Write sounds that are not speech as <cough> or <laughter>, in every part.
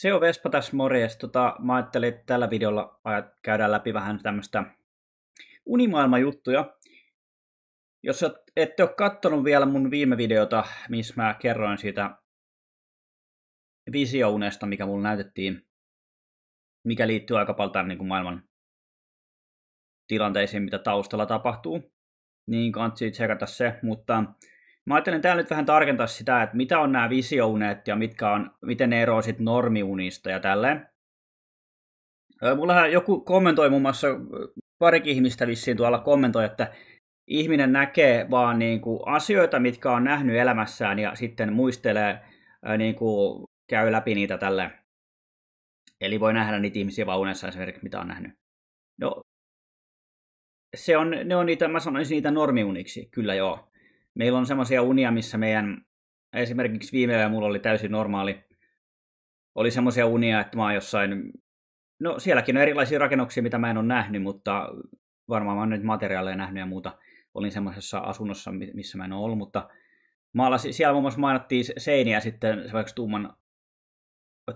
Se on Vespa tässä morjes. Tota, mä ajattelin, että tällä videolla käydään läpi vähän tämmöistä unimaailmajuttuja. Jos ette ole katsonut vielä mun viime videota, missä mä kerroin siitä visiounesta, mikä mulla näytettiin, mikä liittyy aika paljon tämän niin kuin maailman tilanteisiin, mitä taustalla tapahtuu, niin kannattaa tsekata se, mutta Mä ajattelen täällä nyt vähän tarkentaa sitä, että mitä on nämä visiounet ja mitkä on, miten ne eroavat sitten normiunista ja tälleen. Mullahan joku kommentoi muun muassa, parikin ihmistä vissiin tuolla kommentoi, että ihminen näkee vaan niin kuin asioita, mitkä on nähnyt elämässään ja sitten muistelee, niin kuin käy läpi niitä tälle. Eli voi nähdä niitä ihmisiä vaan unessa esimerkiksi, mitä on nähnyt. No, se on, ne on niitä, mä sanoisin niitä normiuniksi, kyllä joo meillä on semmoisia unia, missä meidän, esimerkiksi viime yö mulla oli täysin normaali, oli semmoisia unia, että mä oon jossain, no sielläkin on erilaisia rakennuksia, mitä mä en ole nähnyt, mutta varmaan mä oon nyt materiaaleja nähnyt ja muuta. Olin semmoisessa asunnossa, missä mä en ole ollut, mutta maalasi, siellä muun muassa mainattiin seiniä sitten vaikka tumman,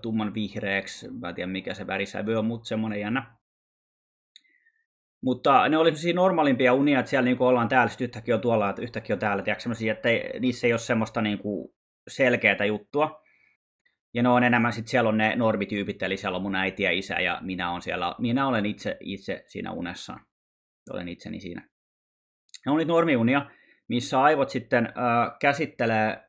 tumman vihreäksi, mä en tiedä mikä se värisävy on, mutta semmoinen jännä. Mutta ne oli siinä normaalimpia unia, että siellä niin kuin ollaan täällä, sitten yhtäkkiä on tuolla, että yhtäkkiä on täällä, tiedätkö, että ei, niissä ei ole semmoista niin kuin selkeää juttua. Ja ne on enemmän, sitten siellä on ne normityypit, eli siellä on mun äiti ja isä, ja minä, on siellä, minä olen itse, itse siinä unessa. Olen itseni siinä. Ne on niitä normiunia, missä aivot sitten äh, käsittelee,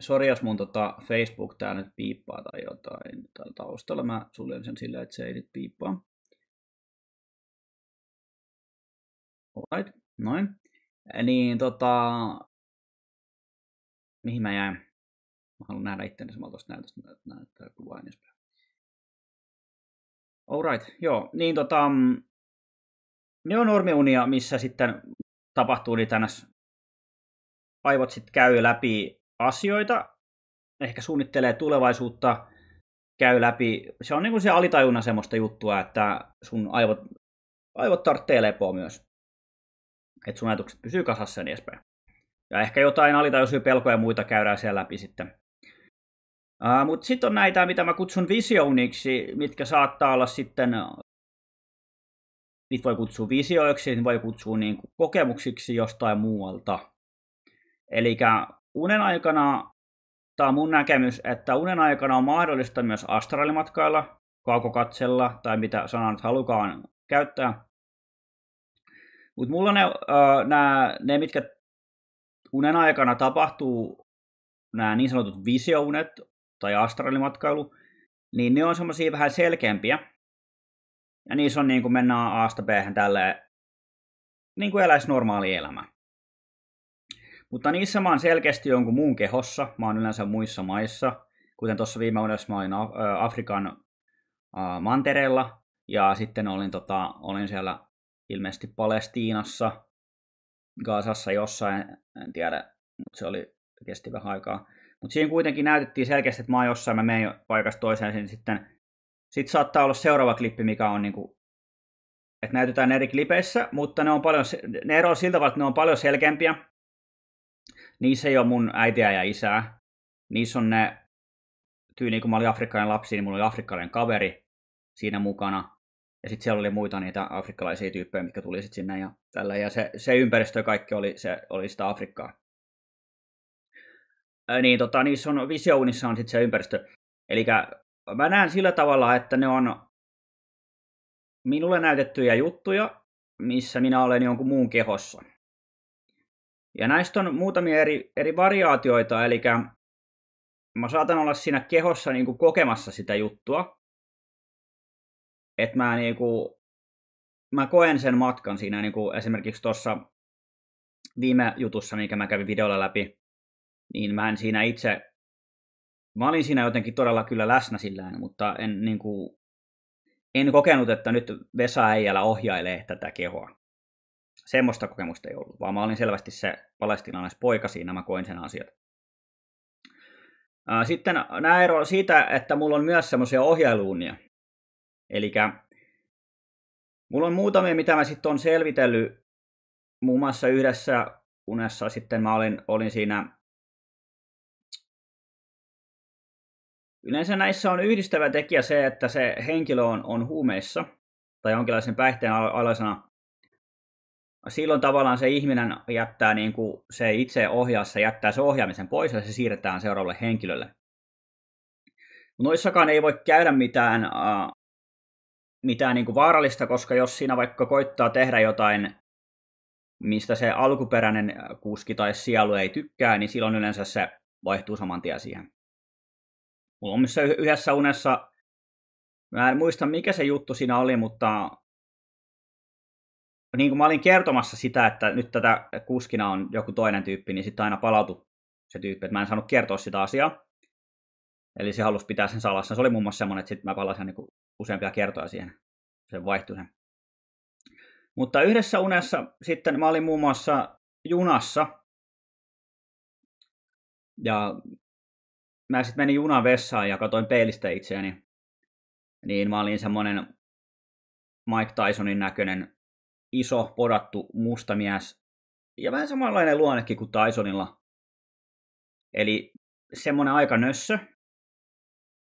sori jos mun tota Facebook tää nyt piippaa tai jotain täällä taustalla, mä suljen sen silleen, että se ei nyt piippaa. Alright, noin. Niin tota... Mihin mä jäin? Mä haluan nähdä itteni samalla tuosta näytöstä näyttää kuvaa niin Alright, joo. Niin tota... Mm, ne on normiunia, missä sitten tapahtuu niitä aivot sitten käy läpi asioita, ehkä suunnittelee tulevaisuutta, käy läpi. Se on niinku se alitajunnan semmoista juttua, että sun aivot, aivot tarvitsee lepoa myös että sun ajatukset pysyy kasassa ja niin edespäin. Ja ehkä jotain alitajuisia pelkoja ja muita käydään siellä läpi sitten. Uh, Mutta sitten on näitä, mitä mä kutsun visioniksi, mitkä saattaa olla sitten, niitä voi kutsua visioiksi, niitä voi kutsua niin kuin kokemuksiksi jostain muualta. Eli unen aikana, tämä on mun näkemys, että unen aikana on mahdollista myös astraalimatkailla, kaukokatsella tai mitä sanan halukaan käyttää. Mutta mulla ne, uh, nää, ne, mitkä unen aikana tapahtuu, nämä niin sanotut visiounet tai astraalimatkailu, niin ne on semmoisia vähän selkeämpiä. Ja niissä on niin kuin mennään aasta päähän tälle, tälleen, niin kuin eläisi normaali elämä. Mutta niissä mä oon selkeästi jonkun muun kehossa, mä oon yleensä muissa maissa, kuten tuossa viime vuodessa mä olin Afrikan mantereella, ja sitten olin, tota, olin siellä ilmeisesti Palestiinassa, Gaasassa jossain, en tiedä, mutta se oli kesti vähän aikaa. Mutta siinä kuitenkin näytettiin selkeästi, että mä oon jossain, mä menen paikasta toiseen, niin sitten sit saattaa olla seuraava klippi, mikä on niinku, että näytetään eri klipeissä, mutta ne on paljon, ne eroavat siltä tavalla, että ne on paljon selkeämpiä. Niissä ei ole mun äitiä ja isää. Niissä on ne, tyyliin kun mä olin afrikkalainen lapsi, niin mulla oli afrikkalainen kaveri siinä mukana. Ja sitten siellä oli muita niitä afrikkalaisia tyyppejä, mitkä tuli sitten sinne ja tällä. Ja se, se ympäristö kaikki oli, se, oli sitä Afrikkaa. Ää, niin, tota, niissä on, visiounissa on sitten se ympäristö. Eli mä näen sillä tavalla, että ne on minulle näytettyjä juttuja, missä minä olen jonkun muun kehossa. Ja näistä on muutamia eri, eri variaatioita, eli mä saatan olla siinä kehossa niin kuin kokemassa sitä juttua, että mä niinku, mä koen sen matkan siinä niinku esimerkiksi tuossa viime jutussa, mikä mä kävin videolla läpi, niin mä en siinä itse, mä olin siinä jotenkin todella kyllä läsnä sillään, mutta en niinku, en kokenut, että nyt Vesa Äijälä ohjailee tätä kehoa. Semmoista kokemusta ei ollut, vaan mä olin selvästi se poika siinä, mä koin sen asiat. Sitten nämä ero siitä, että mulla on myös semmoisia ohjailuunia. Eli mulla on muutamia, mitä mä sitten on selvitellyt. Muun muassa yhdessä unessa sitten mä olin, olin siinä... Yleensä näissä on yhdistävä tekijä se, että se henkilö on, on huumeissa tai jonkinlaisen päihteen alaisena. Silloin tavallaan se ihminen jättää, niin kuin se itse ohjaassa, jättää se ohjaamisen pois ja se siirretään seuraavalle henkilölle. Noissakaan ei voi käydä mitään mitään niin kuin vaarallista, koska jos siinä vaikka koittaa tehdä jotain, mistä se alkuperäinen kuski tai sielu ei tykkää, niin silloin yleensä se vaihtuu saman tien siihen. Mulla on missä yhdessä unessa, mä en muista mikä se juttu siinä oli, mutta niin kuin mä olin kertomassa sitä, että nyt tätä kuskina on joku toinen tyyppi, niin sitten aina palautui se tyyppi, että mä en saanut kertoa sitä asiaa. Eli se halusi pitää sen salassa. Se oli muun muassa semmoinen, että sitten mä palasin niin useampia kertoja siihen. Se vaihtui sen. Mutta yhdessä unessa sitten mä olin muun muassa junassa. Ja mä sitten menin junan vessaan ja katoin peilistä itseäni. Niin mä olin semmoinen Mike Tysonin näköinen iso, podattu, musta mies. Ja vähän samanlainen luonnekin kuin Tysonilla. Eli semmoinen aika nössö,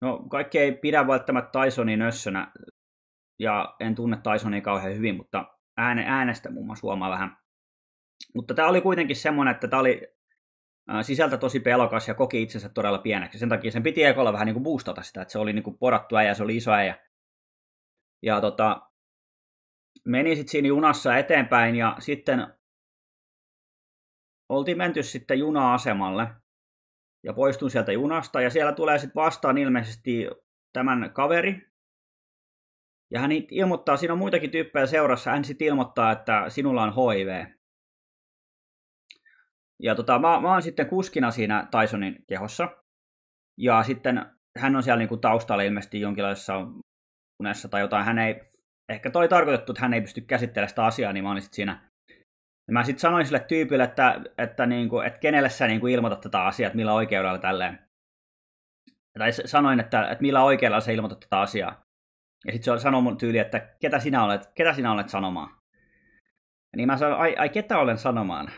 No kaikki ei pidä välttämättä Tysonin össönä, ja en tunne Tysonia kauhean hyvin, mutta ääne, äänestä muun muassa huomaa vähän. Mutta tämä oli kuitenkin semmoinen, että tämä oli sisältä tosi pelokas ja koki itsensä todella pieneksi. Sen takia sen piti ekolla vähän niin kuin boostata sitä, että se oli niin kuin porattu äijä, se oli iso äijä. Ja tota, meni sitten siinä junassa eteenpäin ja sitten oltiin menty sitten juna-asemalle ja poistun sieltä junasta. Ja siellä tulee sitten vastaan ilmeisesti tämän kaveri. Ja hän ilmoittaa, siinä on muitakin tyyppejä seurassa, hän sitten ilmoittaa, että sinulla on HIV. Ja tota, mä, mä oon sitten kuskina siinä Tysonin kehossa. Ja sitten hän on siellä niinku taustalla ilmeisesti jonkinlaisessa unessa tai jotain. Hän ei, ehkä toi tarkoitettu, että hän ei pysty käsittelemään sitä asiaa, niin mä olin sitten siinä ja mä sitten sanoin sille tyypille, että, että, niinku, että kenelle sä niinku ilmoitat tätä asiaa, että millä oikeudella tälleen. Tai sanoin, että, että millä oikeudella sä ilmoitat tätä asiaa. Ja sitten se sanoi mun tyyli, että ketä sinä olet, ketä sinä olet sanomaan. Ja niin mä sanoin, ai, ai ketä olen sanomaan.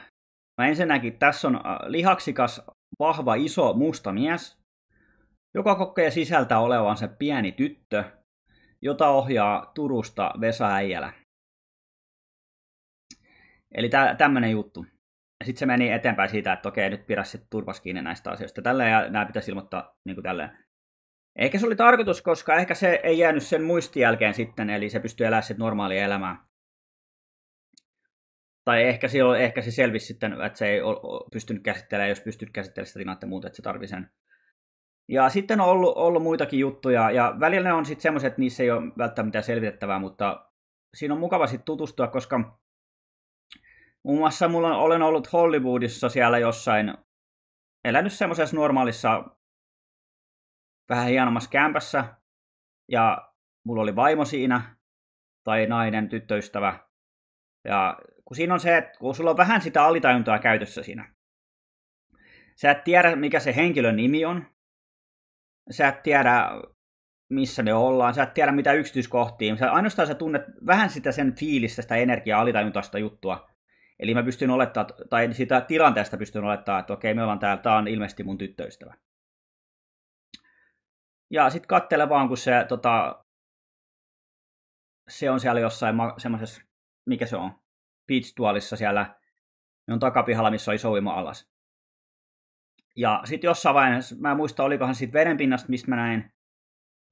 Mä ensinnäkin, tässä on äh, lihaksikas, vahva, iso, musta mies, joka kokee sisältä se pieni tyttö, jota ohjaa Turusta Vesa Äijälä. Eli tä, tämmöinen juttu. Ja sitten se meni eteenpäin siitä, että okei, nyt pidä sitten turvas kiinni näistä asioista. Tällä ja nämä pitäisi ilmoittaa niin kuin tälleen. Ehkä se oli tarkoitus, koska ehkä se ei jäänyt sen muistin jälkeen sitten, eli se pystyy elämään sitten normaalia elämää. Tai ehkä, silloin, ehkä se selvisi sitten, että se ei ole pystynyt käsittelemään, jos pystyt käsittelemään sitä tilannetta muuta, että se tarvii sen. Ja sitten on ollut, ollut muitakin juttuja, ja välillä ne on sitten semmoiset, että niissä ei ole välttämättä selvitettävää, mutta siinä on mukava sitten tutustua, koska Muun muassa mulla olen ollut Hollywoodissa siellä jossain, elänyt semmoisessa normaalissa vähän hienommassa kämpässä, ja mulla oli vaimo siinä, tai nainen, tyttöystävä. Ja kun siinä on se, että kun sulla on vähän sitä alitajuntaa käytössä siinä, sä et tiedä, mikä se henkilön nimi on, sä et tiedä, missä ne ollaan, sä et tiedä mitä yksityiskohtia, sä, ainoastaan sä tunnet vähän sitä sen fiilistä, sitä energiaa, alitajuntaista juttua. Eli mä pystyn olettaa, tai sitä tilanteesta pystyn olettaa, että okei, me ollaan täällä, tää on ilmeisesti mun tyttöystävä. Ja sitten kattele vaan, kun se, tota, se on siellä jossain semmoisessa, mikä se on, beach-tuolissa siellä, ne on takapihalla, missä on iso uima alas. Ja sitten jossain vaiheessa, mä en muista, olikohan siitä vedenpinnasta, mistä mä näin,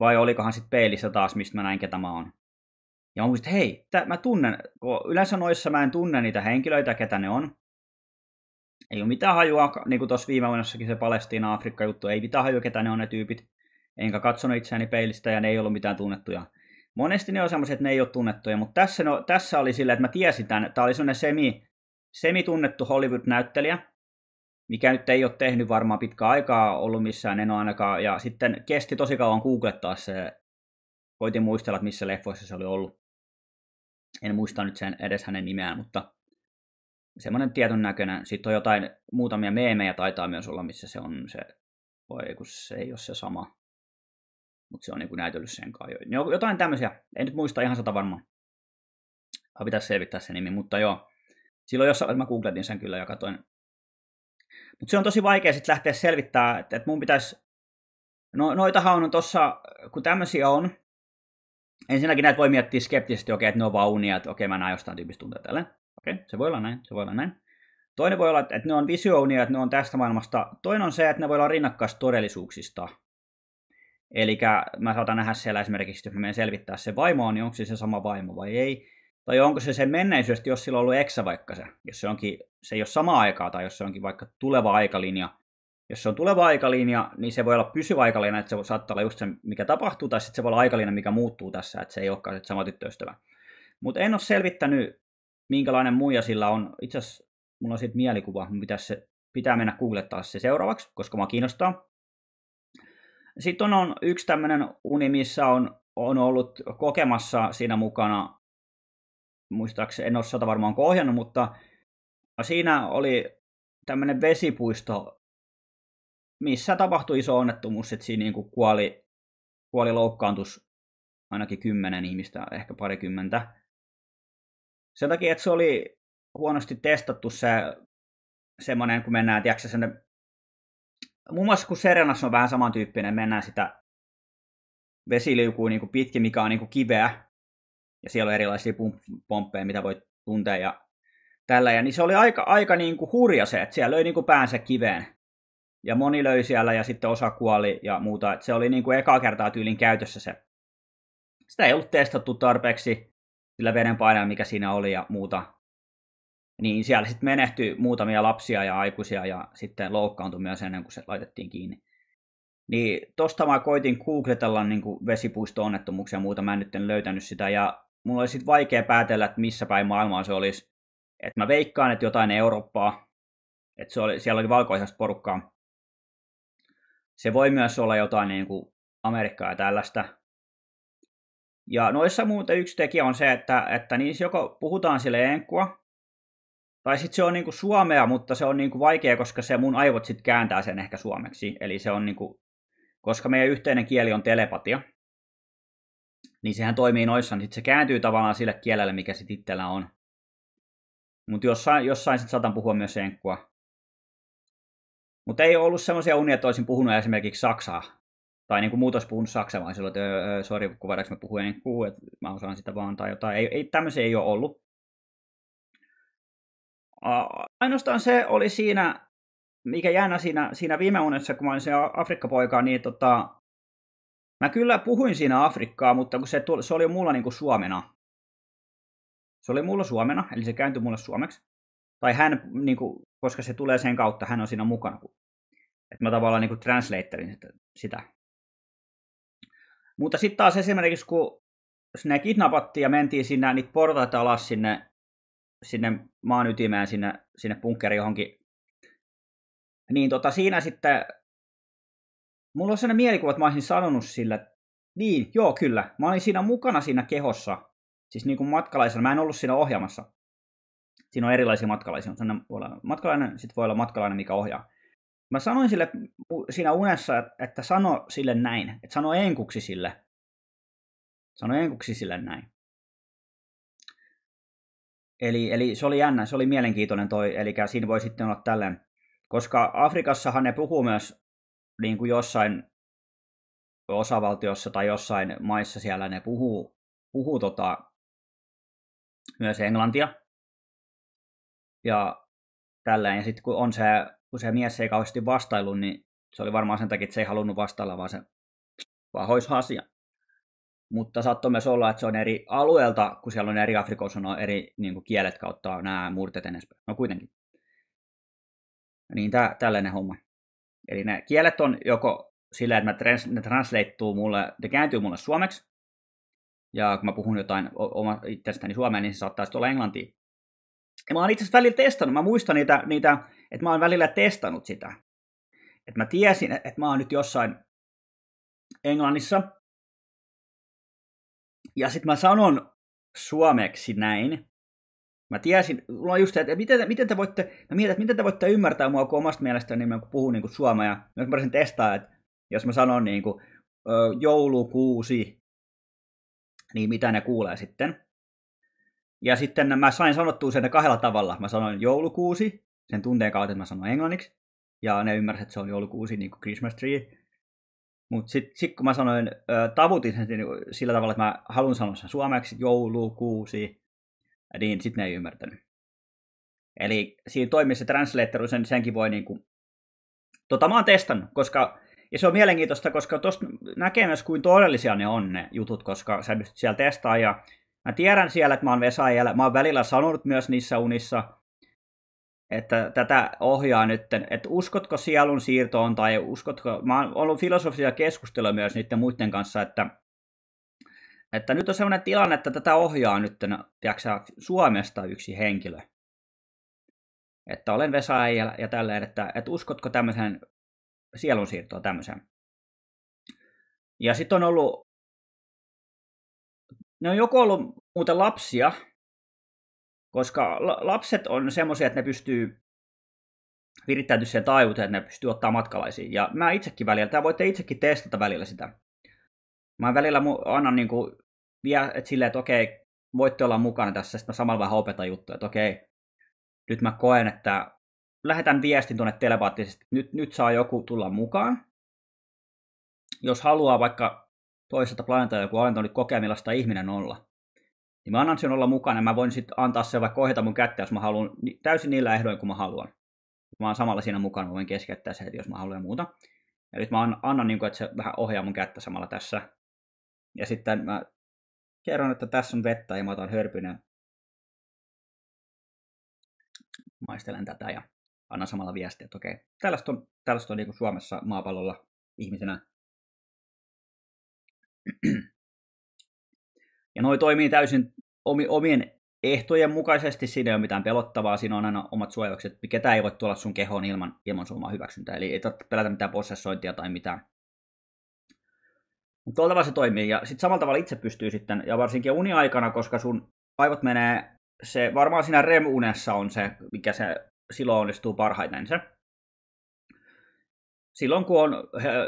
vai olikohan sitten peilissä taas, mistä mä näin, ketä mä oon. Ja mä muistin, että hei, tää, mä tunnen, kun yleensä noissa mä en tunne niitä henkilöitä, ketä ne on. Ei ole mitään hajua, niin kuin tuossa viime vuonna se Palestiina-Afrikka-juttu, ei mitään hajua, ketä ne on ne tyypit. Enkä katsonut itseäni peilistä ja ne ei ollut mitään tunnettuja. Monesti ne on semmoiset, että ne ei ole tunnettuja, mutta tässä, no, tässä oli silleen, että mä tiesin tämän. Tämä oli semmoinen semi, semi-tunnettu Hollywood-näyttelijä, mikä nyt ei ole tehnyt varmaan pitkä aikaa ollut missään, en ole ainakaan. Ja sitten kesti tosi kauan googlettaa se. Koitin muistella, että missä leffoissa se oli ollut en muista nyt sen edes hänen nimeään, mutta semmoinen tietyn näköinen. Sitten on jotain, muutamia meemejä taitaa myös olla, missä se on se, voi kun se ei ole se sama. Mutta se on niin näytellyt sen kai. Jotain tämmöisiä, en nyt muista ihan sata varmaan. Ah, pitäisi selvittää se nimi, mutta joo. Silloin jossain, mä googletin sen kyllä ja katsoin. Mutta se on tosi vaikea sitten lähteä selvittämään, että et mun pitäisi... No, noitahan on tuossa, kun tämmöisiä on, Ensinnäkin näitä voi miettiä skeptisesti, okei, että ne on vaan unia, että okei, mä näen jostain tyypistä tunteita tälle. Okei, se voi olla näin, se voi olla näin. Toinen voi olla, että ne on visiounia, että ne on tästä maailmasta. Toinen on se, että ne voi olla rinnakkais todellisuuksista. Eli mä saatan nähdä siellä esimerkiksi, että mä menen selvittää se vaimo niin onko se se sama vaimo vai ei. Tai onko se se menneisyydestä, jos sillä on ollut eksä vaikka se. Jos se, onkin, se ei ole sama aikaa tai jos se onkin vaikka tuleva aikalinja, jos se on tuleva aikalinja, niin se voi olla pysyvä aikalinja, että se saattaa olla just se, mikä tapahtuu, tai sitten se voi olla aikalinja, mikä muuttuu tässä, että se ei olekaan sama tyttöystävä. Mutta en ole selvittänyt, minkälainen muija sillä on. Itse asiassa mulla on siitä mielikuva, mitä se pitää mennä googlettaa se seuraavaksi, koska mä kiinnostaa. Sitten on, yksi tämmöinen uni, missä on, on ollut kokemassa siinä mukana, muistaakseni en ole sata varmaan ohjannut, mutta siinä oli tämmöinen vesipuisto missä tapahtui iso onnettomuus, että siinä niin kuin kuoli, kuoli loukkaantus ainakin kymmenen ihmistä, ehkä parikymmentä. Sen takia, että se oli huonosti testattu se semmoinen, kun mennään, tiedätkö, sinne, muun muassa kun Serenassa on vähän samantyyppinen, mennään sitä vesiliukua niin kuin pitkin, mikä on niin kuin kiveä, ja siellä on erilaisia pomppeja, mitä voi tuntea ja tällä, ja niin se oli aika, aika niin kuin hurja se, että siellä löi niin kuin päänsä kiveen ja moni löi siellä ja sitten osa kuoli ja muuta. Et se oli niin kuin ekaa kertaa tyylin käytössä se. Sitä ei ollut testattu tarpeeksi sillä verenpaineella, mikä siinä oli ja muuta. Niin siellä sitten menehtyi muutamia lapsia ja aikuisia ja sitten loukkaantui myös ennen kuin se laitettiin kiinni. Niin tosta mä koitin googletella niin kuin vesipuisto-onnettomuuksia ja muuta, mä en nyt en löytänyt sitä. Ja mulla oli sitten vaikea päätellä, että missä päin maailmaa se olisi. Että mä veikkaan, että jotain Eurooppaa, että oli, siellä oli valkoisesta porukkaa. Se voi myös olla jotain niin kuin Amerikkaa ja tällaista. Ja noissa muuten yksi tekijä on se, että, että niissä joko puhutaan sille enkua, tai sitten se on niin kuin suomea, mutta se on niin kuin vaikea, koska se mun aivot sitten kääntää sen ehkä suomeksi. Eli se on niin kuin, koska meidän yhteinen kieli on telepatia, niin sehän toimii noissa, niin sit se kääntyy tavallaan sille kielelle, mikä sitten itsellä on. Mutta jossain, jossain sitten saatan puhua myös enkkua. Mutta ei ole ollut semmoisia unia, että olisin puhunut esimerkiksi Saksaa. Tai niin kuin muutos puhunut Saksaa, vaan silloin, että sori, kun varaksi mä puhuin niin kuin, että mä osaan sitä vaan tai jotain. Ei, ei tämmöisiä ei ole ollut. Ainoastaan se oli siinä, mikä jäänä siinä, siinä viime unessa, kun mä olin se Afrikka-poika, niin tota, mä kyllä puhuin siinä Afrikkaa, mutta kun se, tuli, se oli mulla niin kuin suomena. Se oli mulla suomena, eli se kääntyi mulle suomeksi tai hän, niin kuin, koska se tulee sen kautta, hän on siinä mukana. Että mä tavallaan niin translatorin sitä. Mutta sitten taas esimerkiksi, kun sinne kidnappattiin ja mentiin sinne niitä portaita alas sinne, sinne maan ytimeen, sinne, sinne bunkkeri johonkin, niin tota, siinä sitten mulla on sellainen mielikuva, että mä olisin sanonut sillä, niin, joo, kyllä, mä olin siinä mukana siinä kehossa, siis niin kuin matkalaisena, mä en ollut siinä ohjaamassa, Siinä on erilaisia matkalaisia, mutta voi olla matkalainen, sitten voi olla matkalainen, mikä ohjaa. Mä sanoin sille siinä unessa, että sano sille näin, että sano enkuksi sille. Sano enkuksi sille näin. Eli, eli se oli jännä, se oli mielenkiintoinen toi, eli siinä voi sitten olla tällainen. Koska Afrikassahan ne puhuu myös niin kuin jossain osavaltiossa tai jossain maissa siellä ne puhuu, puhuu tota, myös englantia ja tällä. Ja sitten kun, on se, kun se mies ei kauheasti vastailu, niin se oli varmaan sen takia, että se ei halunnut vastailla, vaan se vaan asia. Mutta saattoi myös olla, että se on eri alueelta, kun siellä on eri Afrikoissa, on eri niin kuin kielet kautta nämä murteet niin edespäin. No kuitenkin. Niin tää, tällainen homma. Eli ne kielet on joko sillä, että mä trans, ne translatetuu mulle, ne kääntyy mulle suomeksi, ja kun mä puhun jotain oma, itsestäni suomea, niin se saattaa olla englantia. Ja mä oon itse asiassa välillä testannut, mä muistan niitä, niitä että mä oon välillä testannut sitä. Että mä tiesin, että mä oon nyt jossain Englannissa. Ja sitten mä sanon suomeksi näin. Mä tiesin, mulla on just se, että miten, miten te voitte, mä mietin, että miten te voitte ymmärtää mua, kun omasta mielestäni niin kun puhun niin kuin suomea. Ja mä sen testaa, että jos mä sanon niin kuin, joulukuusi, niin mitä ne kuulee sitten. Ja sitten mä sain sanottua sen kahdella tavalla. Mä sanoin joulukuusi, sen tunteen kautta, että mä sanoin englanniksi. Ja ne ymmärsivät, että se on joulukuusi, niin kuin Christmas tree. Mutta sitten sit kun mä sanoin, tavutin sen niin sillä tavalla, että mä haluan sanoa sen suomeksi, joulukuusi, niin sitten ne ei ymmärtänyt. Eli siinä toimii se translator, sen, senkin voi niin kuin... Tota mä oon testannut, koska... Ja se on mielenkiintoista, koska tuosta näkee myös, kuin todellisia ne on ne jutut, koska sä pystyt siellä testaa ja Mä tiedän siellä, että mä oon vesaajalla. Mä oon välillä sanonut myös niissä unissa, että tätä ohjaa nyt, että uskotko sielun siirtoon tai uskotko... Mä oon ollut filosofisia keskustelua myös niiden muiden kanssa, että, että nyt on sellainen tilanne, että tätä ohjaa nyt, tiedätkö, Suomesta yksi henkilö. Että olen vesaajalla ja tälleen, että, että uskotko tämmöisen siirtoon tämmöisen. Ja sitten on ollut ne on joko ollut muuten lapsia, koska lapset on semmoisia, että ne pystyy virittäytyä siihen taivuuteen, että ne pystyy ottaa matkalaisia. Ja mä itsekin välillä, tai voitte itsekin testata välillä sitä. Mä välillä annan niin kuin, vie, että silleen, että okei, voitte olla mukana tässä, sitten mä samalla vähän opetan juttuja, että okei, nyt mä koen, että lähetän viestin tuonne telepaattisesti, nyt, nyt saa joku tulla mukaan. Jos haluaa vaikka toiselta planeetalta joku olento nyt kokea, millaista ihminen olla. Niin mä annan sen olla mukana, mä voin sitten antaa sen vaikka ohjata mun kättä, jos mä haluan, täysin niillä ehdoin kuin mä haluan. Mä oon samalla siinä mukana, mä voin keskeyttää se heti, jos mä haluan ja muuta. Ja nyt mä annan, niin kuin, että se vähän ohjaa mun kättä samalla tässä. Ja sitten mä kerron, että tässä on vettä ja mä otan hörpynä. Maistelen tätä ja annan samalla viestiä, että okei, tällaista on, tällaista on niin kuin Suomessa maapallolla ihmisenä <clears throat> Ja noi toimii täysin omien ehtojen mukaisesti, siinä ei ole mitään pelottavaa, siinä on aina omat suojaukset, Ketä ei voi tulla sun kehoon ilman, ilman sun omaa hyväksyntää, eli ei tarvitse pelätä mitään possessointia tai mitään. Mutta tuolla tavalla se toimii, ja sitten samalla tavalla itse pystyy sitten, ja varsinkin uniaikana, koska sun aivot menee, se varmaan siinä REM-unessa on se, mikä se silloin onnistuu parhaiten se. Silloin kun on,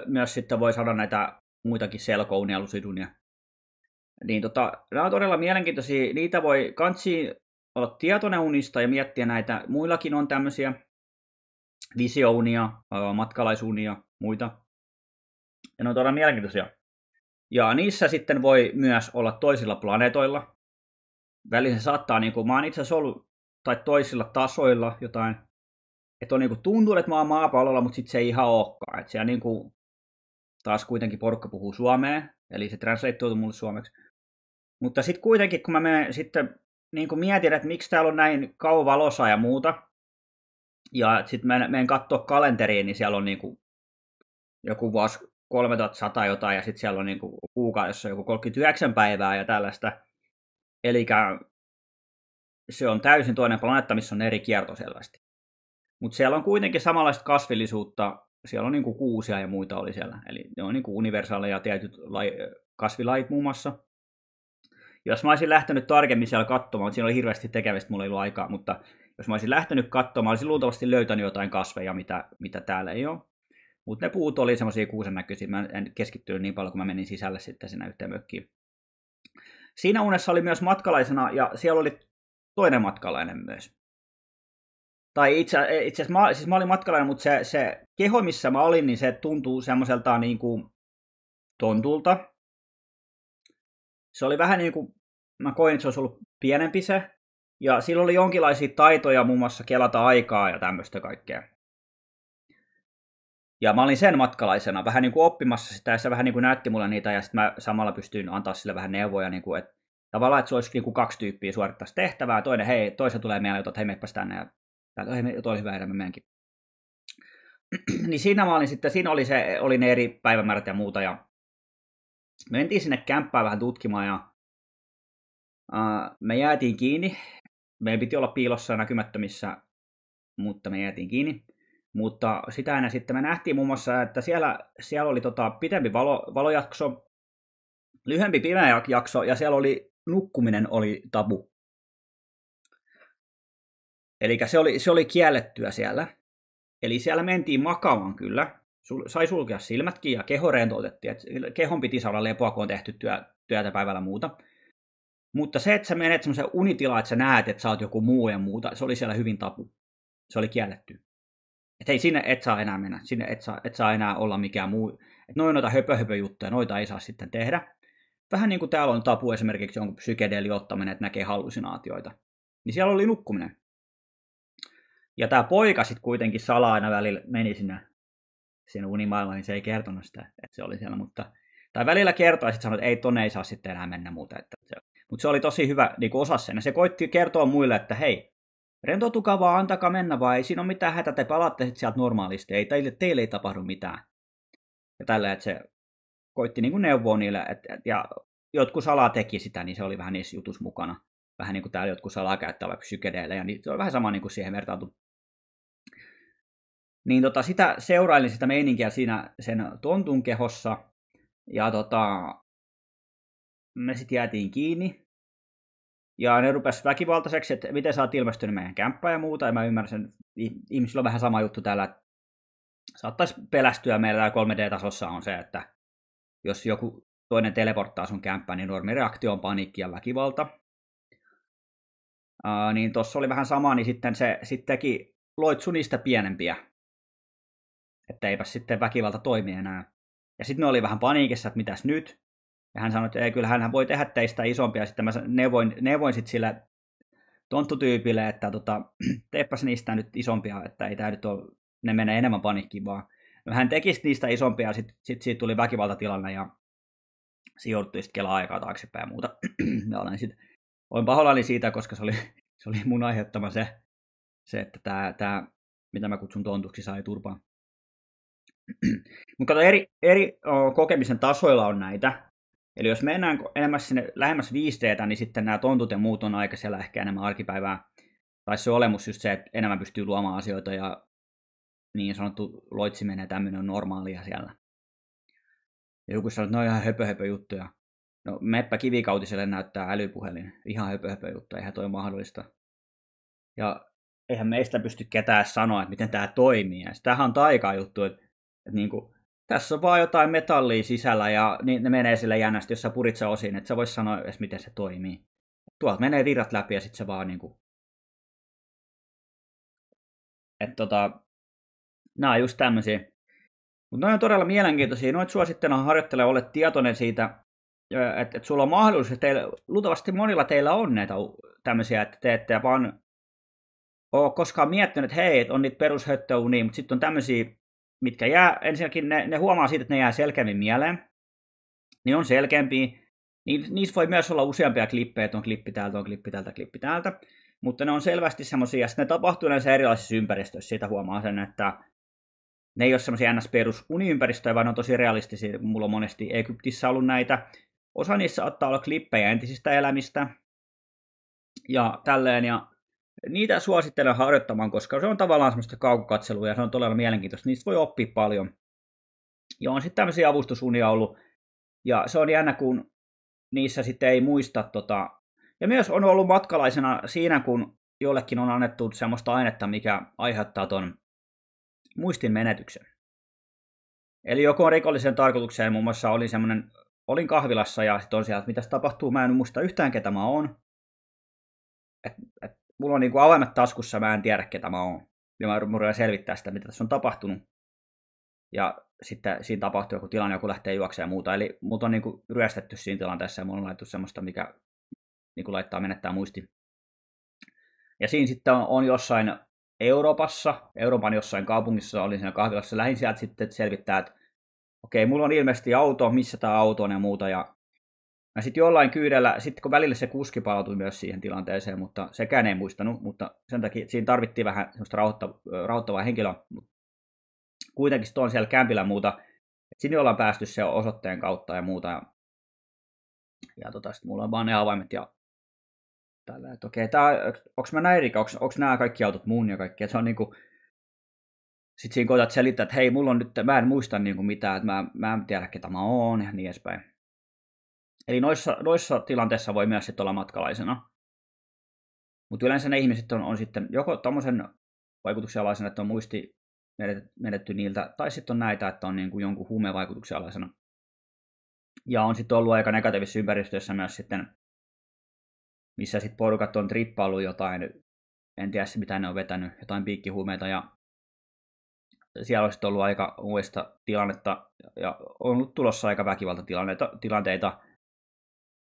myös sitten voi saada näitä muitakin selkounia, lusidunia. Niin tota, nämä on todella mielenkiintoisia. Niitä voi kansi olla tietoinen unista ja miettiä näitä. Muillakin on tämmöisiä visiounia, matkalaisunia, muita. Ja ne on todella mielenkiintoisia. Ja niissä sitten voi myös olla toisilla planeetoilla. Välillä se saattaa, niin kuin, mä oon itse asiassa ollut, tai toisilla tasoilla jotain, että on niin kuin, tuntuu, että mä oon maapallolla, mutta sitten se ei ihan olekaan. Että siellä niin kuin, taas kuitenkin porukka puhuu suomea, eli se translatoitu mulle suomeksi. Mutta sitten kuitenkin, kun mä menen sitten niin kun mietin, että miksi täällä on näin kauan valossa ja muuta, ja sitten mä menen katsoa kalenteriin, niin siellä on niin kuin joku vuosi 3100 jotain, ja sitten siellä on niin kuin kuukaudessa joku 39 päivää ja tällaista. Eli se on täysin toinen planeetta, missä on eri kierto selvästi. Mutta siellä on kuitenkin samanlaista kasvillisuutta siellä on niin kuin kuusia ja muita oli siellä. Eli ne on niin kuin universaaleja tietyt lai, kasvilait muun muassa. Jos mä olisin lähtenyt tarkemmin siellä katsomaan, mutta siinä oli hirveästi tekemistä, mulla ei ollut aikaa, mutta jos mä olisin lähtenyt katsomaan, olisin luultavasti löytänyt jotain kasveja, mitä, mitä täällä ei ole. Mutta ne puut oli semmoisia kuusen näköisiä, mä en keskittynyt niin paljon, kun mä menin sisälle sitten sinä yhteen mökkiin. Siinä unessa oli myös matkalaisena ja siellä oli toinen matkalainen myös tai itse, itse asiassa mä, siis mä olin matkalainen, mutta se, se keho, missä mä olin, niin se tuntuu semmoiselta niin kuin tontulta. Se oli vähän niin kuin, mä koin, että se olisi ollut pienempi se. Ja sillä oli jonkinlaisia taitoja muun muassa kelata aikaa ja tämmöistä kaikkea. Ja mä olin sen matkalaisena vähän niin kuin oppimassa sitä ja se vähän niin kuin näytti mulle niitä ja sitten mä samalla pystyin antaa sille vähän neuvoja, niin kuin, että tavallaan, että se olisi niin kuin kaksi tyyppiä suorittaisi tehtävää, toinen, hei, toisen tulee mieleen, että hei, meppäs tänne ja tai ei, toi oli hyvä elämä meidänkin. <clears throat> niin siinä mä olin sitten, siinä oli, se, oli ne eri päivämäärät ja muuta, ja me mentiin sinne kämppään vähän tutkimaan, ja uh, me jäätiin kiinni. Meidän piti olla piilossa näkymättömissä, mutta me jäätiin kiinni. Mutta sitä ennen sitten me nähtiin muun muassa, että siellä, siellä oli tota pitempi valo, valojakso, lyhyempi pimeä jakso ja siellä oli nukkuminen oli tabu. Eli se oli, se oli kiellettyä siellä. Eli siellä mentiin makaamaan kyllä. Sul, sai sulkea silmätkin ja keho rentoutettiin. kehon piti saada lepoa, kun on tehty työ, työtä päivällä muuta. Mutta se, että sä menet semmoisen unitilaan, että sä näet, että sä oot joku muu ja muuta, se oli siellä hyvin tapu. Se oli kielletty. Että hei, sinne et saa enää mennä, sinne et saa, et saa enää olla mikään muu. Että noin noita höpö, höpö juttuja, noita ei saa sitten tehdä. Vähän niin kuin täällä on tapu esimerkiksi jonkun psykedeeli ottaminen, että näkee hallusinaatioita. Niin siellä oli nukkuminen. Ja tämä poika sitten kuitenkin salaa aina välillä meni sinne, sinne unimaailmaan, niin se ei kertonut sitä, että se oli siellä. Mutta, tai välillä kertoi ja sitten sanoi, että ei, tonne ei saa sitten enää mennä muuta. Että se, mutta se oli tosi hyvä niin osa sen. Ja se koitti kertoa muille, että hei, rentoutukaa vaan, antakaa mennä vaan, ei siinä ole mitään hätä, te palaatte sitten sieltä normaalisti, ei, teille, teille ei tapahdu mitään. Ja tällä, että se koitti niin kuin neuvoa niille, että, ja jotkut salaa teki sitä, niin se oli vähän niissä jutus mukana. Vähän niin kuin täällä jotkut salaa käyttää vaikka ja niin se on vähän sama niin kuin siihen vertautu niin tota, sitä seurailin sitä meininkiä siinä sen tontun kehossa. Ja tota, me sitten jäätiin kiinni. Ja ne rupes väkivaltaiseksi, että miten sä oot ilmestynyt meidän kämppään ja muuta. Ja mä ymmärsin, ihmisillä on vähän sama juttu täällä, että saattaisi pelästyä meillä 3D-tasossa on se, että jos joku toinen teleporttaa sun kämppään, niin normi reaktio on paniikki ja väkivalta. Ää, niin tuossa oli vähän sama, niin sitten se sit teki niistä pienempiä että eipä sitten väkivalta toimi enää. Ja sitten ne oli vähän paniikissa, että mitäs nyt. Ja hän sanoi, että ei, kyllä hän voi tehdä teistä isompia. Sitten mä neuvoin, neuvoin sitten sillä tonttutyypille, että tota, <clears throat> teepäs niistä nyt isompia, että ei tämä ole, ne menee enemmän paniikkiin vaan. No, hän tekisi niistä isompia ja sitten sit siitä tuli väkivaltatilanne ja se jouduttiin sitten kelaa aikaa taaksepäin ja muuta. ja <clears throat> olen, sit, olen pahoillani siitä, koska se oli, <laughs> se oli mun aiheuttama se, se että tämä, tää, mitä mä kutsun tontuksi, sai turpaan. <clears throat> Mutta kato, eri, eri kokemisen tasoilla on näitä. Eli jos mennään enemmän sinne lähemmäs 5D, niin sitten nämä tontut ja muut on aika siellä ehkä enemmän arkipäivää. Tai se olemus just se, että enemmän pystyy luomaan asioita ja niin sanottu loitsiminen ja tämmöinen on normaalia siellä. Ja joku sanoo, että on ihan höpö, höpö juttuja. No meppä kivikautiselle näyttää älypuhelin. Ihan höpö, höpö juttu, eihän toi mahdollista. Ja eihän meistä pysty ketään sanoa, että miten tämä toimii. Ja sitähän on taikaa juttu, että et niin kuin, tässä on vaan jotain metallia sisällä ja niin ne menee sille jännästi, jos sä purit se osiin, että sä vois sanoa edes miten se toimii. Tuolta menee virrat läpi ja sit se vaan niinku... Että tota... Nää on just tämmösiä. Mutta on todella mielenkiintoisia. Noit suosittelen harjoittele ole tietoinen siitä, että et sulla on mahdollisuus, että teillä, luultavasti monilla teillä on näitä tämmöisiä, että te ette vaan ole koskaan miettinyt, että hei, on niitä perushöttöunia, mutta sitten on tämmöisiä mitkä jää, ensinnäkin ne, ne huomaa siitä, että ne jää selkeämmin mieleen, niin on selkeämpi. niin niissä voi myös olla useampia klippejä, että on klippi täältä, on klippi täältä, klippi täältä, mutta ne on selvästi semmoisia, ja ne tapahtuu yleensä erilaisissa ympäristöissä, siitä huomaa sen, että ne ei ole semmoisia ns. perus uniympäristöjä, vaan ne on tosi realistisia. Mulla on monesti Egyptissä ollut näitä. Osa niissä saattaa olla klippejä entisistä elämistä ja tälleen, ja niitä suosittelen harjoittamaan, koska se on tavallaan semmoista kaukokatselua ja se on todella mielenkiintoista. Niistä voi oppia paljon. Ja on sitten tämmöisiä avustusunia ollut. Ja se on jännä, kun niissä sitten ei muista tota... Ja myös on ollut matkalaisena siinä, kun jollekin on annettu semmoista ainetta, mikä aiheuttaa ton muistin menetyksen. Eli joku on rikollisen tarkoitukseen, muun muassa oli semmoinen, olin kahvilassa ja sitten on sieltä, että mitä tapahtuu, mä en muista yhtään ketä mä oon. Et, et, mulla on niin kuin avaimet taskussa, mä en tiedä ketä mä oon. Ja mä rupean selvittää sitä, mitä tässä on tapahtunut. Ja sitten siinä tapahtuu joku tilanne, joku lähtee juokseen ja muuta. Eli mut on niin kuin ryöstetty siinä tilanteessa ja mulla on laittu semmoista, mikä niin kuin laittaa menettää muisti. Ja siinä sitten on, on jossain Euroopassa, Euroopan jossain kaupungissa, olin siinä kahvilassa, lähin sieltä sitten selvittää, että okei, okay, mulla on ilmeisesti auto, missä tämä auto on ja muuta, ja ja sitten jollain kyydellä, sitten kun välillä se kuski palautui myös siihen tilanteeseen, mutta sekään ei muistanut, mutta sen takia siinä tarvittiin vähän semmoista rauhoittavaa, rauhoittavaa henkilöä. Kuitenkin sitten on siellä kämpillä muuta. Sinne ollaan päästy se osoitteen kautta ja muuta. Ja, ja tota, sitten mulla on vaan ne avaimet ja tällä, että okei, okay, onko mä näin rika, onko nämä kaikki autot mun ja kaikki. Et se on niinku, sitten siinä koetat selittää, että hei, mulla on nyt, mä en muista niinku mitään, että mä, mä en tiedä, ketä mä oon ja niin edespäin. Eli noissa, noissa tilanteissa voi myös sitten olla matkalaisena. Mutta yleensä ne ihmiset on, on sitten joko tuommoisen vaikutuksen alaisena, että on muisti menetty niiltä, tai sitten on näitä, että on niin kuin jonkun vaikutuksen alaisena. Ja on sitten ollut aika negatiivisessa ympäristössä myös sitten, missä sitten porukat on trippailu jotain, en tiedä mitä ne on vetänyt, jotain piikkihuumeita ja siellä on ollut aika uudesta tilannetta ja on ollut tulossa aika väkivaltatilanteita tilanteita,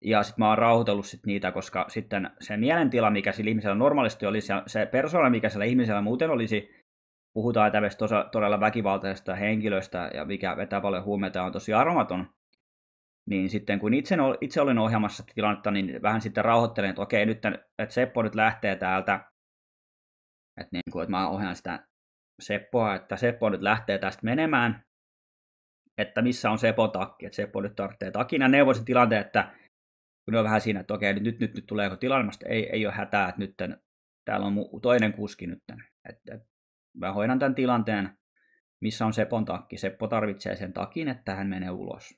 ja sitten mä oon rauhoitellut sit niitä, koska sitten se mielentila, mikä sillä ihmisellä normaalisti olisi, ja se persoona, mikä sillä ihmisellä muuten olisi, puhutaan tämmöistä todella väkivaltaisesta henkilöstä, ja mikä vetää paljon huumeita on tosi armaton, niin sitten kun itse, itse olin ohjelmassa tilannetta, niin vähän sitten rauhoittelen, että okei, nyt että Seppo nyt lähtee täältä, että, niin kuin, että mä ohjaan sitä Seppoa, että Seppo nyt lähtee tästä menemään, että missä on Sepon takki, että Seppo nyt tarvitsee takin, ja neuvoisin tilanteen, että kun ne on vähän siinä, että okei, nyt, nyt, nyt tuleeko tilanne, ei, ei ole hätää, että nyt tämän, täällä on mun toinen kuski nyt, että, että mä hoidan tämän tilanteen, missä on Sepon takki. Seppo tarvitsee sen takin, että hän menee ulos.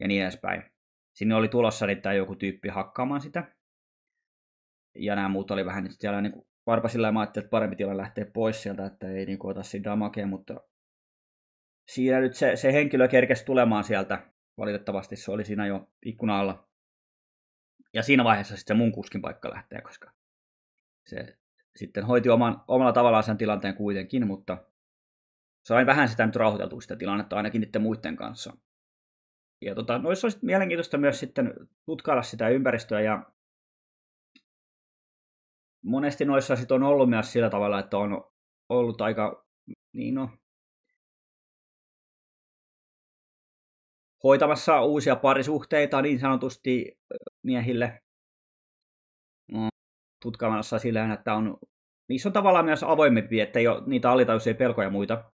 Ja niin edespäin. Sinne oli tulossa niin tämä joku tyyppi hakkaamaan sitä. Ja nämä muut oli vähän nyt siellä niin varpasilla ja mä ajattelin, että parempi tilanne lähtee pois sieltä, että ei niin kuin, ota siinä damakea, mutta siinä nyt se, se henkilö kerkesi tulemaan sieltä Valitettavasti se oli siinä jo ikkuna alla. Ja siinä vaiheessa sitten se mun kuskin paikka lähtee, koska se sitten hoiti oman, omalla tavallaan sen tilanteen kuitenkin, mutta sain vähän sitä nyt rauhoiteltua sitä tilannetta ainakin niiden muiden kanssa. Ja tota, noissa olisi sitten mielenkiintoista myös sitten tutkailla sitä ympäristöä ja monesti noissa sitten on ollut myös sillä tavalla, että on ollut aika, niin no, hoitamassa uusia parisuhteita niin sanotusti miehille mm, tutkimassa sillä että on, niissä on tavallaan myös avoimempi, että ei ole niitä alitajuisia pelkoja muita,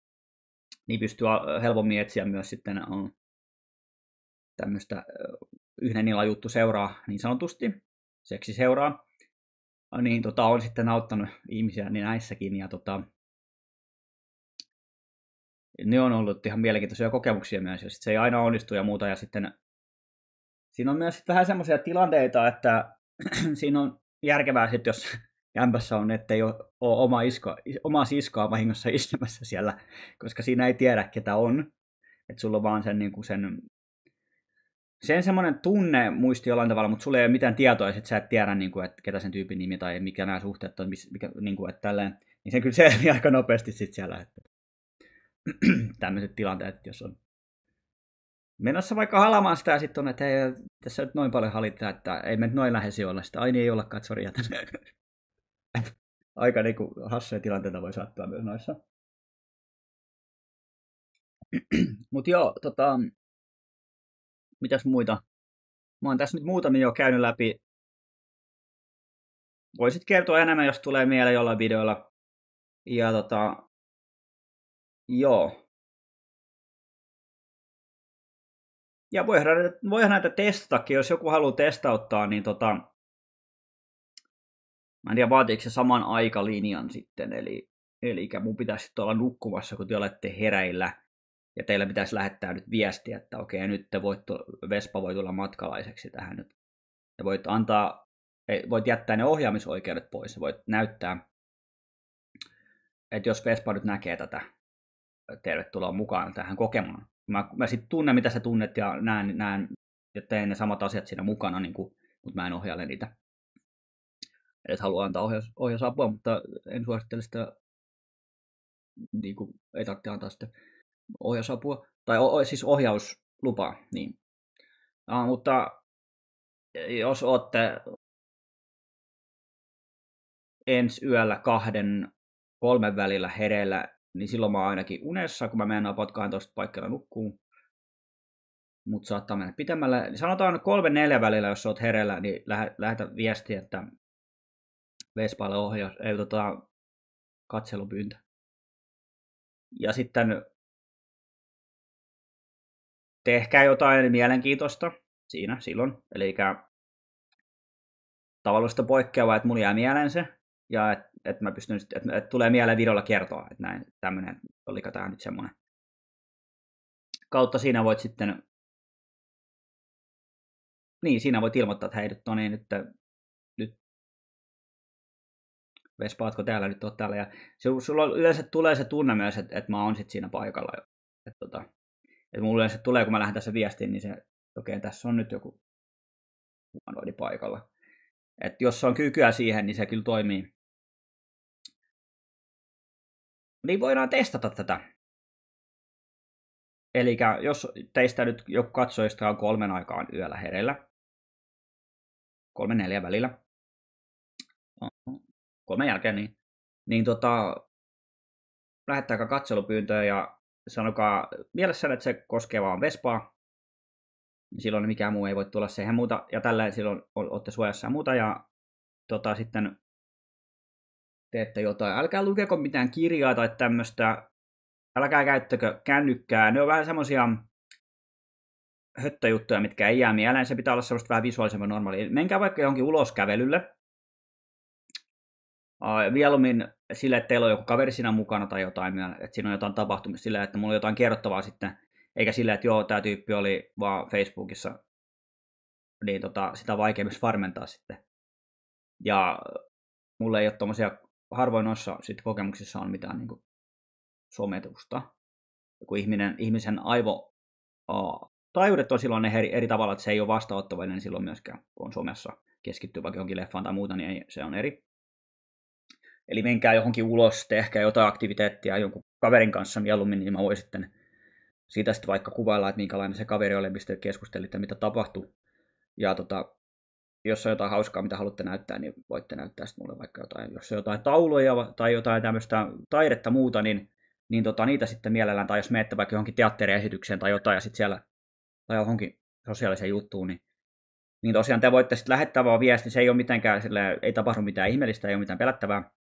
niin pystyy helpommin etsiä myös sitten on tämmöistä yhden illan juttu seuraa niin sanotusti, seksi seuraa, niin tota, on sitten auttanut ihmisiä niin näissäkin. Ja tota, ne on ollut ihan mielenkiintoisia kokemuksia myös, ja sit se ei aina onnistu ja muuta, ja sitten siinä on myös vähän semmoisia tilanteita, että <clears throat> siinä on järkevää sitten, jos <laughs> jämpässä on, ettei ole oma, isko, omaa siskoa vahingossa istumassa siellä, koska siinä ei tiedä, ketä on. Että sulla on vaan sen, niin kuin sen, sen semmoinen tunne muisti jollain tavalla, mutta sulla ei ole mitään tietoa, että sä et tiedä, niin kuin, että ketä sen tyypin nimi tai mikä nämä suhteet on, mikä, niin kuin, että tälleen. Niin sen kyllä selviää aika nopeasti sitten siellä. Että <clears throat> tämmöiset tilanteet, jos on menossa vaikka halamaan sitä ja sitten on, että hei, tässä nyt noin paljon halitaan, että ei me noin lähes olla sitä. Ai niin, ei olla sorry. <laughs> Aika niin kuin hassuja tilanteita voi sattua myös noissa. <clears throat> Mutta joo, tota, mitäs muita? Mä oon tässä nyt muutamia jo käynyt läpi. Voisit kertoa enemmän, jos tulee mieleen jollain videolla. Ja tota, Joo. Ja voihan, voihan näitä testakin, jos joku haluaa testauttaa, niin tota, mä en tiedä vaatiiko se saman aikalinjan sitten, eli, eli mun pitäisi olla nukkumassa, kun te olette hereillä, ja teillä pitäisi lähettää nyt viestiä, että okei, nyt te voit, Vespa voi tulla matkalaiseksi tähän nyt. Ja voit antaa, voit jättää ne ohjaamisoikeudet pois, ja voit näyttää, että jos Vespa nyt näkee tätä, tervetuloa mukaan tähän kokemaan. Mä, mä sitten tunnen, mitä sä tunnet ja näen, näen ja teen ne samat asiat siinä mukana, niin kuin, mutta mä en ohjaile niitä. Et halua antaa ohjaus, ohjausapua, mutta en suosittele sitä, niin kuin, ei tarvitse antaa sitä ohjausapua, tai o, siis ohjauslupaa. Niin. Uh, mutta jos olette ensi yöllä kahden kolmen välillä hereillä niin silloin mä oon ainakin unessa, kun mä menen 12 paikalla nukkuun. Mutta saattaa mennä pitemmälle. Niin sanotaan kolme neljä välillä, jos oot herellä, niin lähetä viesti, että Vespaalle ohjaus, ei tota, katselupyyntö. Ja sitten tehkää jotain mielenkiintoista siinä silloin. Eli tavallista poikkeavaa, että mulla jää mieleen se ja että et mä pystyn, että et tulee mieleen videolla kertoa, että näin tämmöinen, oliko tämä nyt semmoinen. Kautta siinä voit sitten, niin siinä voit ilmoittaa, että hei nyt, no niin, nyt, nyt vespaatko täällä, nyt oot täällä. Ja sulla yleensä tulee se tunne myös, että, että mä oon sit siinä paikalla. Että tota, että mulla yleensä tulee, kun mä lähden tässä viestiin, niin se, okei, okay, tässä on nyt joku humanoidi paikalla. Että jos on kykyä siihen, niin se kyllä toimii niin voidaan testata tätä. Eli jos teistä nyt joku katsojista on kolmen aikaan yöllä hereillä, kolme neljä välillä, no, kolmen jälkeen, niin, niin tota, lähettäkää katselupyyntöä ja sanokaa mielessä, että se koskee vaan Vespaa. Niin silloin mikään muu ei voi tulla siihen muuta, ja tällä silloin olette suojassa ja muuta, ja tota, sitten teette jotain. Älkää lukeko mitään kirjaa tai tämmöistä. Älkää käyttäkö kännykkää. Ne on vähän semmoisia höttöjuttuja, mitkä ei jää mieleen. Se pitää olla semmoista vähän visuaalisemmin normaali. Menkää vaikka johonkin uloskävelylle. Uh, sille, että teillä on joku kaveri siinä mukana tai jotain, että siinä on jotain tapahtumista sillä, että mulla on jotain kerrottavaa sitten, eikä sillä, että joo, tämä tyyppi oli vaan Facebookissa, niin tota, sitä on vaikea myös varmentaa sitten. Ja mulla ei ole tommosia harvoin noissa sit kokemuksissa on mitään niin kuin sometusta. Kun ihminen, ihmisen aivo, uh, taajuudet on silloin eri, eri tavalla, että se ei ole vastaanottavainen silloin myöskään, kun on somessa keskittyy vaikka johonkin leffaan tai muuta, niin ei, se on eri. Eli menkää johonkin ulos, tehkää jotain aktiviteettia jonkun kaverin kanssa mieluummin, niin mä voin sitten siitä sitten vaikka kuvailla, että minkälainen se kaveri oli, mistä keskustelitte, mitä tapahtui. Ja tota, jos on jotain hauskaa, mitä haluatte näyttää, niin voitte näyttää sitten mulle vaikka jotain. Jos on jotain tauluja tai jotain tämmöistä taidetta muuta, niin, niin tota, niitä sitten mielellään, tai jos menette vaikka johonkin teatteriesitykseen tai jotain, ja sitten siellä, tai johonkin sosiaaliseen juttuun, niin, niin tosiaan te voitte sitten lähettää vaan viesti, se ei ole mitenkään, sille, ei tapahdu mitään ihmeellistä, ei ole mitään pelättävää.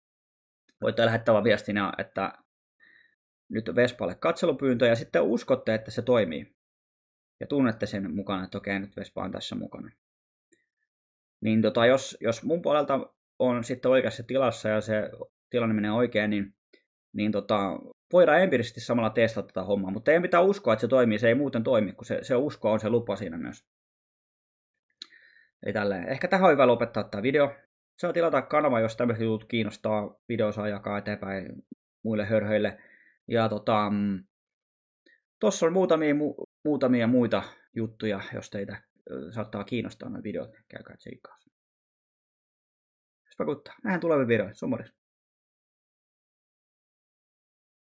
Voitte lähettää vaan viestinä, että nyt Vespalle katselupyyntö, ja sitten uskotte, että se toimii. Ja tunnette sen mukana, että okei, nyt Vespa on tässä mukana. Niin tota, jos, jos mun puolelta on sitten oikeassa tilassa ja se tilanne menee oikein, niin, niin tota, voidaan empiirisesti samalla testata tätä hommaa, mutta ei pitää uskoa, että se toimii, se ei muuten toimi, kun se, se usko on se lupa siinä myös. Eli tälleen. Ehkä tähän on hyvä lopettaa tämä video. Saa tilata kanava, jos tämmöiset jutut kiinnostaa. Video saa jakaa eteenpäin muille hörhöille. Ja tota, mm, tossa on muutamia, mu- muutamia muita juttuja, jos teitä saattaa kiinnostaa nämä videot, niin käykää tsekkaus. Jos pakottaa. Nähdään tuleviin videoihin. Se